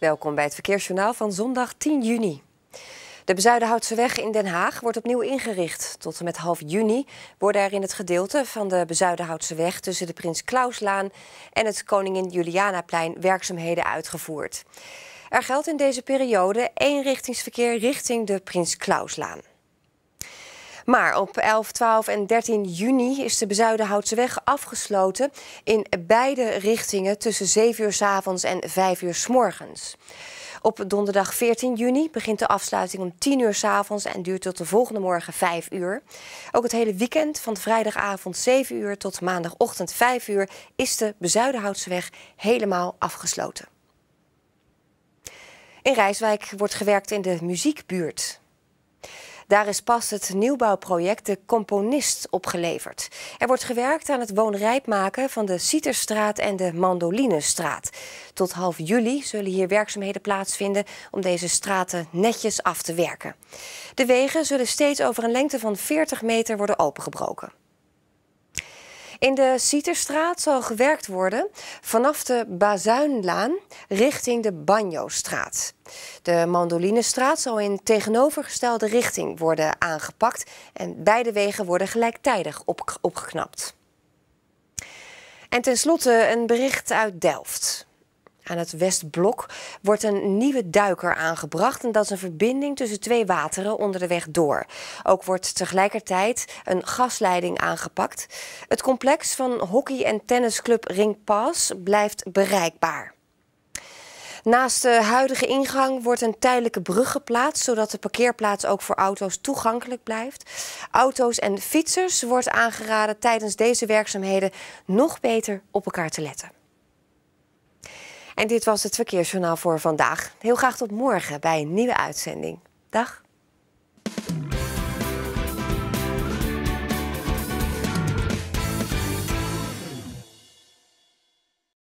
Welkom bij het Verkeersjournaal van zondag 10 juni. De weg in Den Haag wordt opnieuw ingericht. Tot en met half juni worden er in het gedeelte van de weg tussen de Prins Klauslaan en het Koningin Julianaplein werkzaamheden uitgevoerd. Er geldt in deze periode één richtingsverkeer richting de Prins Klauslaan. Maar op 11, 12 en 13 juni is de Bezuidenhoutseweg afgesloten in beide richtingen tussen 7 uur s avonds en 5 uur s morgens. Op donderdag 14 juni begint de afsluiting om 10 uur s avonds en duurt tot de volgende morgen 5 uur. Ook het hele weekend van vrijdagavond 7 uur tot maandagochtend 5 uur is de Bezuidenhoutseweg helemaal afgesloten. In Rijswijk wordt gewerkt in de muziekbuurt. Daar is pas het nieuwbouwproject De Componist opgeleverd. Er wordt gewerkt aan het woonrijp maken van de Citerstraat en de Mandolinestraat. Tot half juli zullen hier werkzaamheden plaatsvinden om deze straten netjes af te werken. De wegen zullen steeds over een lengte van 40 meter worden opengebroken. In de Citerstraat zal gewerkt worden vanaf de Bazuinlaan richting de Straat. De Mandolinestraat zal in tegenovergestelde richting worden aangepakt en beide wegen worden gelijktijdig opgeknapt. En tenslotte een bericht uit Delft. Aan het Westblok wordt een nieuwe duiker aangebracht. En dat is een verbinding tussen twee wateren onder de weg door. Ook wordt tegelijkertijd een gasleiding aangepakt. Het complex van hockey- en tennisclub Ringpas blijft bereikbaar. Naast de huidige ingang wordt een tijdelijke brug geplaatst, zodat de parkeerplaats ook voor auto's toegankelijk blijft. Auto's en fietsers wordt aangeraden tijdens deze werkzaamheden nog beter op elkaar te letten. En dit was het Verkeersjournaal voor vandaag. Heel graag tot morgen bij een nieuwe uitzending. Dag.